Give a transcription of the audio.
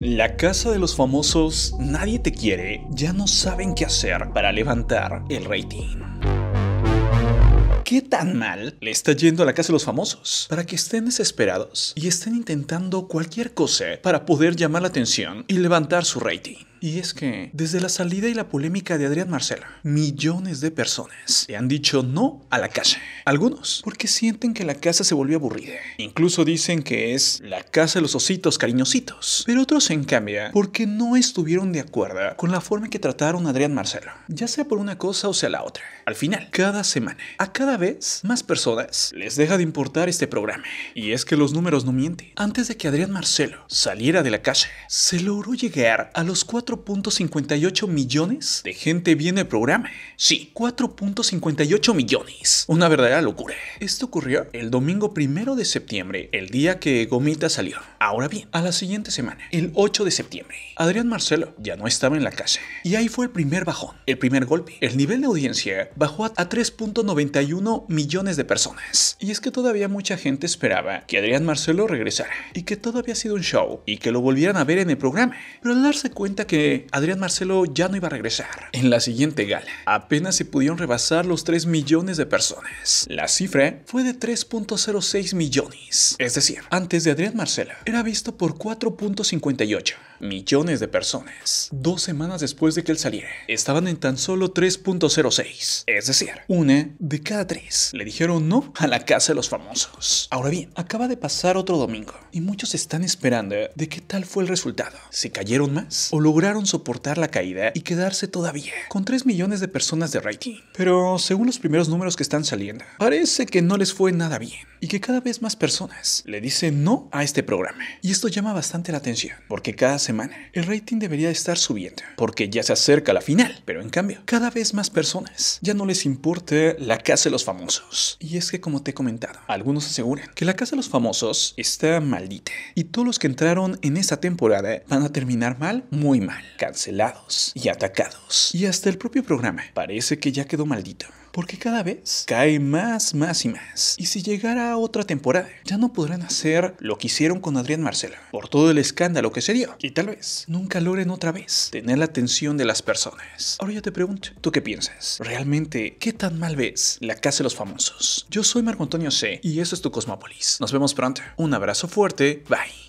La casa de los famosos Nadie te quiere ya no saben qué hacer para levantar el rating. ¿Qué tan mal le está yendo a la casa de los famosos? Para que estén desesperados y estén intentando cualquier cosa para poder llamar la atención y levantar su rating. Y es que, desde la salida y la polémica de Adrián Marcelo millones de personas le han dicho no a la casa. Algunos, porque sienten que la casa se volvió aburrida. Incluso dicen que es la casa de los ositos cariñositos. Pero otros, en cambio, porque no estuvieron de acuerdo con la forma que trataron a Adrián Marcelo, ya sea por una cosa o sea la otra. Al final, cada semana, a cada vez más personas les deja de importar este programa. Y es que los números no mienten. Antes de que Adrián Marcelo saliera de la calle, se logró llegar a los 4 4.58 millones de gente viene el programa. Sí, 4.58 millones. Una verdadera locura. Esto ocurrió el domingo primero de septiembre, el día que Gomita salió. Ahora bien, a la siguiente semana, el 8 de septiembre, Adrián Marcelo ya no estaba en la casa. Y ahí fue el primer bajón, el primer golpe. El nivel de audiencia bajó a 3.91 millones de personas. Y es que todavía mucha gente esperaba que Adrián Marcelo regresara y que todo había sido un show y que lo volvieran a ver en el programa. Pero al darse cuenta que Adrián Marcelo ya no iba a regresar en la siguiente gala. Apenas se pudieron rebasar los 3 millones de personas. La cifra fue de 3.06 millones. Es decir, antes de Adrián Marcelo era visto por 4.58 millones de personas. Dos semanas después de que él saliera, estaban en tan solo 3.06, es decir, una de cada tres le dijeron no a la casa de los famosos. Ahora bien, acaba de pasar otro domingo y muchos están esperando de qué tal fue el resultado. ¿Se cayeron más o lograron lograron soportar la caída y quedarse todavía con 3 millones de personas de rating. Pero según los primeros números que están saliendo, parece que no les fue nada bien y que cada vez más personas le dicen no a este programa. Y esto llama bastante la atención, porque cada semana el rating debería estar subiendo, porque ya se acerca la final, pero en cambio, cada vez más personas ya no les importa la casa de los famosos. Y es que como te he comentado, algunos aseguran que la casa de los famosos está maldita y todos los que entraron en esta temporada van a terminar mal, muy mal, cancelados y atacados. Y hasta el propio programa parece que ya quedó maldito porque cada vez cae más, más y más. Y si llegara otra temporada, ya no podrán hacer lo que hicieron con Adrián Marcela, por todo el escándalo que se dio. Y tal vez nunca logren otra vez tener la atención de las personas. Ahora yo te pregunto, ¿tú qué piensas? ¿Realmente qué tan mal ves la casa de los famosos? Yo soy Marco Antonio C. y eso es tu Cosmopolis Nos vemos pronto. Un abrazo fuerte. Bye.